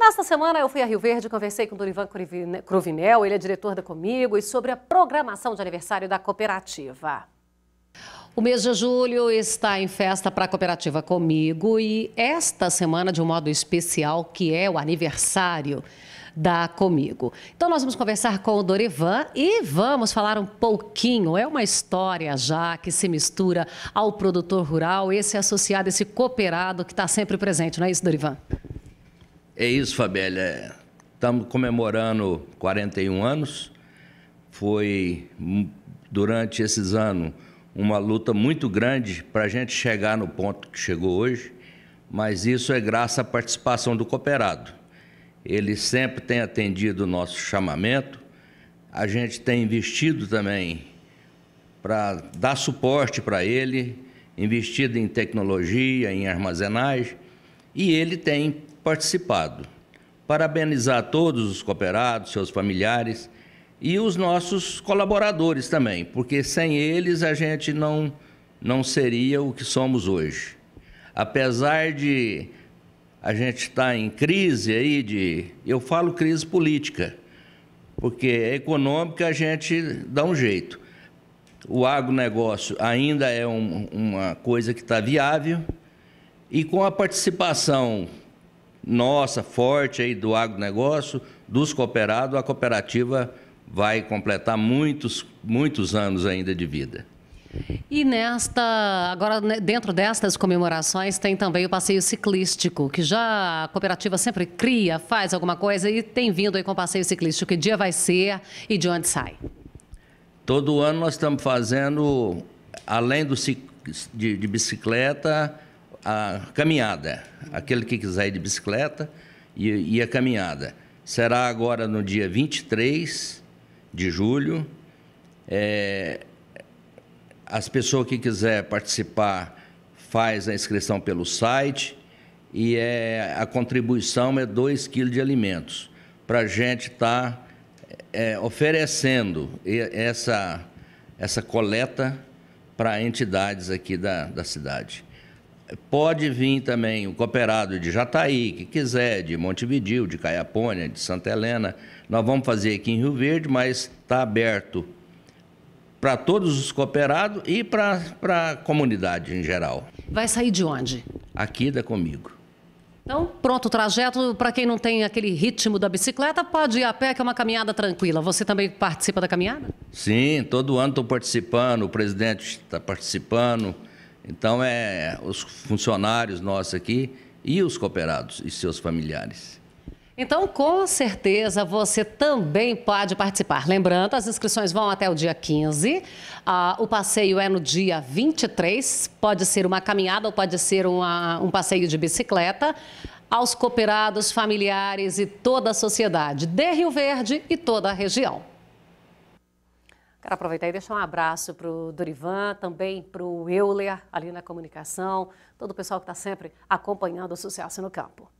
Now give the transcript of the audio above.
Nesta semana eu fui a Rio Verde e conversei com Dorivan Cruvinel, ele é diretor da Comigo, e sobre a programação de aniversário da cooperativa. O mês de julho está em festa para a cooperativa Comigo e esta semana de um modo especial que é o aniversário da Comigo. Então nós vamos conversar com o Dorivan e vamos falar um pouquinho, é uma história já que se mistura ao produtor rural, esse associado, esse cooperado que está sempre presente, não é isso Dorivan? É isso, Fabélia. Estamos comemorando 41 anos. Foi, hum, durante esses anos, uma luta muito grande para a gente chegar no ponto que chegou hoje, mas isso é graças à participação do cooperado. Ele sempre tem atendido o nosso chamamento, a gente tem investido também para dar suporte para ele, investido em tecnologia, em armazenagem, e ele tem participado. Parabenizar todos os cooperados, seus familiares e os nossos colaboradores também, porque sem eles a gente não, não seria o que somos hoje. Apesar de a gente estar tá em crise aí de, eu falo crise política, porque é econômica a gente dá um jeito. O agronegócio ainda é um, uma coisa que está viável e com a participação nossa, forte aí do agronegócio, dos cooperados, a cooperativa vai completar muitos, muitos anos ainda de vida. E nesta, agora né, dentro destas comemorações tem também o passeio ciclístico, que já a cooperativa sempre cria, faz alguma coisa e tem vindo aí com o passeio ciclístico. Que dia vai ser e de onde sai? Todo ano nós estamos fazendo, além do de, de bicicleta, a caminhada. Aquele que quiser ir de bicicleta e, e a caminhada. Será agora no dia 23 de julho. É, as pessoas que quiser participar faz a inscrição pelo site e é, a contribuição é 2 quilos de alimentos. Para a gente estar tá, é, oferecendo essa, essa coleta para entidades aqui da, da cidade. Pode vir também o cooperado de Jataí, que quiser, de Montevidil, de Caiapônia, de Santa Helena. Nós vamos fazer aqui em Rio Verde, mas está aberto para todos os cooperados e para a comunidade em geral. Vai sair de onde? Aqui da Comigo. Então, pronto o trajeto. Para quem não tem aquele ritmo da bicicleta, pode ir a pé, que é uma caminhada tranquila. Você também participa da caminhada? Sim, todo ano estou participando, o presidente está participando. Então, é os funcionários nossos aqui e os cooperados e seus familiares. Então, com certeza, você também pode participar. Lembrando, as inscrições vão até o dia 15. Ah, o passeio é no dia 23. Pode ser uma caminhada ou pode ser uma, um passeio de bicicleta. Aos cooperados, familiares e toda a sociedade de Rio Verde e toda a região. Quero aproveitar e deixar um abraço para o Dorivan, também para o Euler, ali na comunicação, todo o pessoal que está sempre acompanhando o Sucesso no Campo.